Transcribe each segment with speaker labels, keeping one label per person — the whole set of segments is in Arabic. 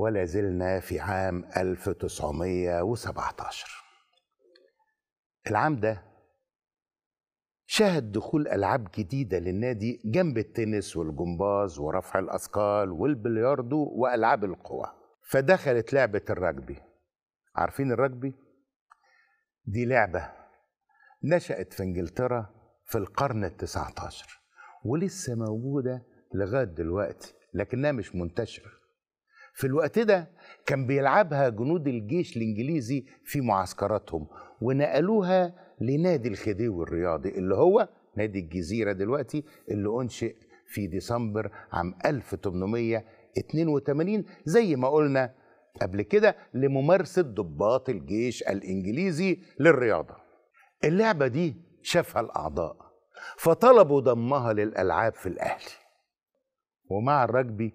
Speaker 1: ولا زلنا في عام 1917 العام ده شهد دخول ألعاب جديدة للنادي جنب التنس والجمباز ورفع الأثقال والبلياردو وألعاب القوى فدخلت لعبة الرجبي عارفين الرجبي؟ دي لعبة نشأت في إنجلترا في القرن ال19 ولسه موجودة لغاية دلوقتي لكنها مش منتشرة في الوقت ده كان بيلعبها جنود الجيش الانجليزي في معسكراتهم ونقلوها لنادي الخديوي الرياضي اللي هو نادي الجزيرة دلوقتي اللي أنشئ في ديسمبر عام 1882 زي ما قلنا قبل كده لممارسة ضباط الجيش الإنجليزي للرياضة اللعبة دي شافها الأعضاء فطلبوا ضمها للألعاب في الأهلي ومع الرجبي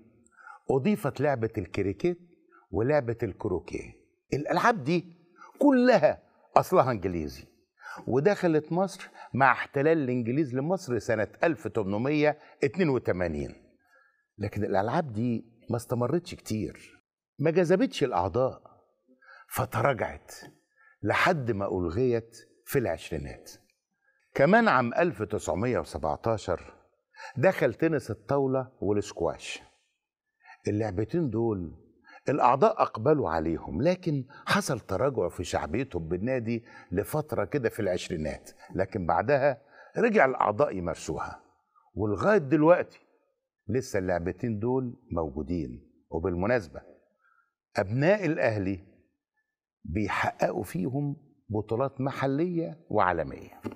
Speaker 1: أضيفت لعبة الكريكيت ولعبة الكروكيه الألعاب دي كلها أصلها إنجليزي ودخلت مصر مع احتلال الإنجليز لمصر سنة 1882 لكن الألعاب دي ما استمرتش كتير ما جذبتش الأعضاء فتراجعت لحد ما ألغيت في العشرينات كمان عام 1917 دخل تنس الطاولة والسكواش اللعبتين دول الاعضاء اقبلوا عليهم لكن حصل تراجع في شعبيتهم بالنادي لفتره كده في العشرينات لكن بعدها رجع الاعضاء يمارسوها ولغايه دلوقتي لسه اللعبتين دول موجودين وبالمناسبه ابناء الاهلي بيحققوا فيهم بطولات محليه وعالميه